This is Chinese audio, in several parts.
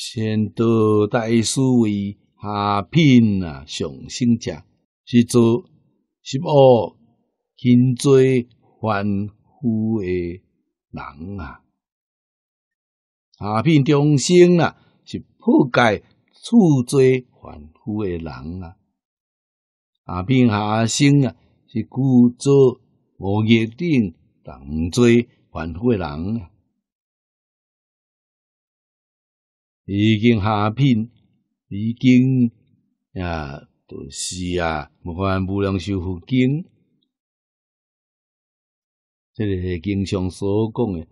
先德大师为下品啊上圣者，是做十恶、尽罪、犯福的人啊。下品众生啊，是覆盖。处做凡夫的人啊，下品下生啊，是故作五业定同做凡夫的人啊。已经下品，已经啊，就是啊，无法无量寿佛经，这个是经常所讲的，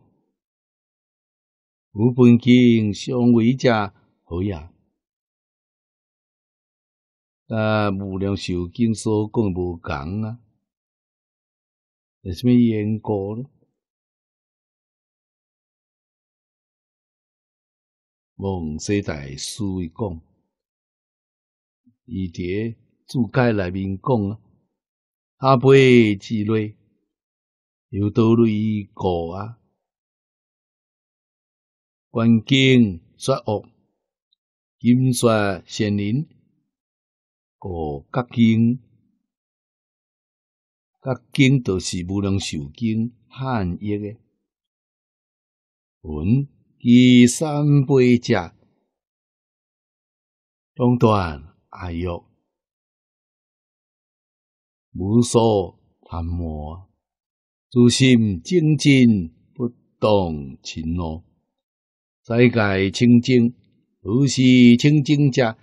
无本经相为家好呀。啊！无量寿经所讲无同啊，为什么缘故呢？望西大师一讲，伊伫注解内面讲啊，阿伯之类，有道类过啊，关境绝恶，金说仙人。哦，夹经、夹经都是无量寿经汉译诶。文以三杯章，当断阿育无所贪魔，诸心清净，不动情恼。世界清净，如是清净者，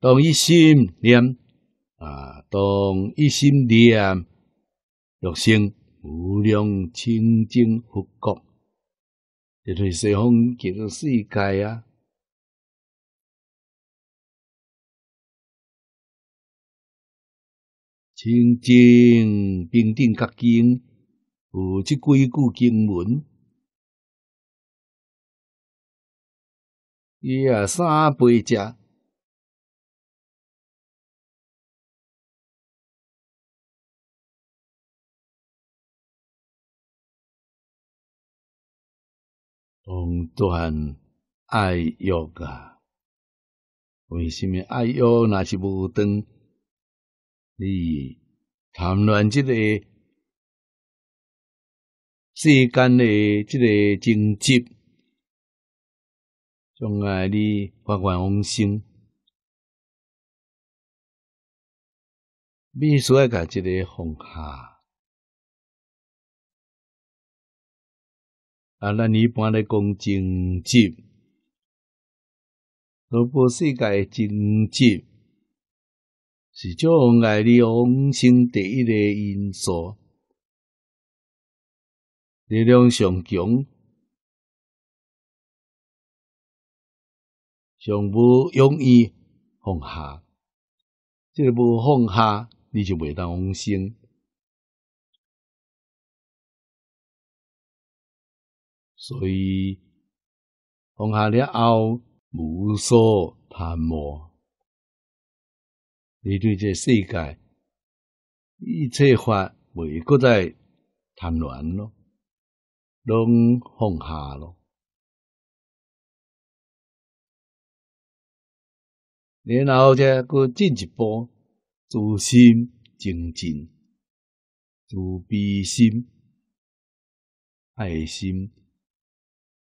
当一心念。啊，当一心念六声无量清净佛国，就是西方极乐世界啊！清净平等觉经，有即几句经文，伊啊三杯食。毋断爱玉甲，为虾米爱玉若是无断，汝谈论即个世间诶即个精致，总爱你发源往生，必须要把即个放下。啊，咱一般来讲经济，如果世界经济是阻碍你往生第一个因素，力量上强，上不容易放下。即、这无放下，你就袂当往生。所以放下了后无所贪慕。你对这世界一切法，每一个在贪恋咯，拢放下咯。然后再搁进一步，自心精进，自悲心、爱心。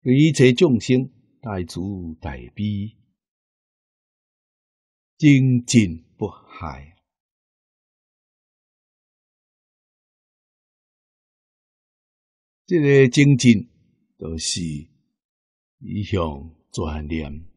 对一切众生，大慈大悲，精进不害。这个精进就是一向专念。